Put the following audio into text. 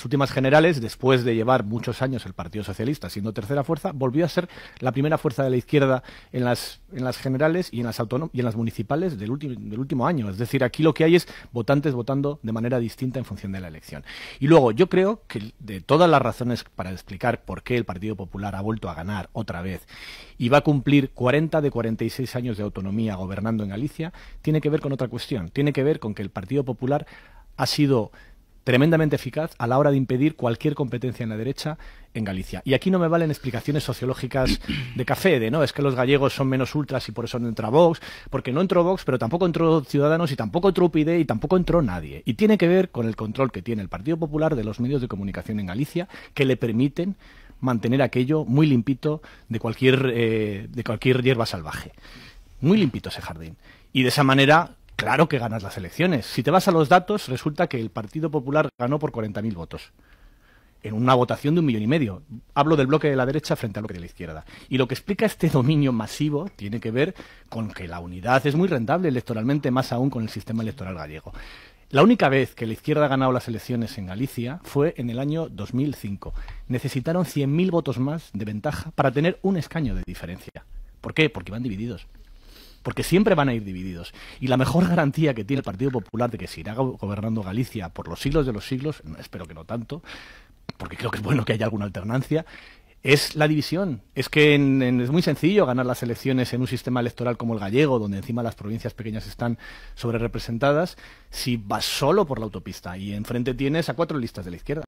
Las últimas generales, después de llevar muchos años el Partido Socialista siendo tercera fuerza, volvió a ser la primera fuerza de la izquierda en las, en las generales y en las, y en las municipales del, del último año. Es decir, aquí lo que hay es votantes votando de manera distinta en función de la elección. Y luego, yo creo que de todas las razones para explicar por qué el Partido Popular ha vuelto a ganar otra vez y va a cumplir 40 de 46 años de autonomía gobernando en Galicia, tiene que ver con otra cuestión. Tiene que ver con que el Partido Popular ha sido tremendamente eficaz a la hora de impedir cualquier competencia en la derecha en Galicia. Y aquí no me valen explicaciones sociológicas de café, de no, es que los gallegos son menos ultras y por eso no entra Vox, porque no entró Vox, pero tampoco entró Ciudadanos y tampoco entró UPyD y tampoco entró nadie. Y tiene que ver con el control que tiene el Partido Popular de los medios de comunicación en Galicia que le permiten mantener aquello muy limpito de cualquier, eh, de cualquier hierba salvaje. Muy limpito ese jardín. Y de esa manera Claro que ganas las elecciones. Si te vas a los datos, resulta que el Partido Popular ganó por 40.000 votos. En una votación de un millón y medio. Hablo del bloque de la derecha frente al bloque de la izquierda. Y lo que explica este dominio masivo tiene que ver con que la unidad es muy rentable electoralmente, más aún con el sistema electoral gallego. La única vez que la izquierda ha ganado las elecciones en Galicia fue en el año 2005. Necesitaron 100.000 votos más de ventaja para tener un escaño de diferencia. ¿Por qué? Porque iban divididos porque siempre van a ir divididos. Y la mejor garantía que tiene el Partido Popular de que se irá gobernando Galicia por los siglos de los siglos, espero que no tanto, porque creo que es bueno que haya alguna alternancia, es la división. Es que es muy sencillo ganar las elecciones en un sistema electoral como el gallego, donde encima las provincias pequeñas están sobrerepresentadas, si vas solo por la autopista y enfrente tienes a cuatro listas de la izquierda.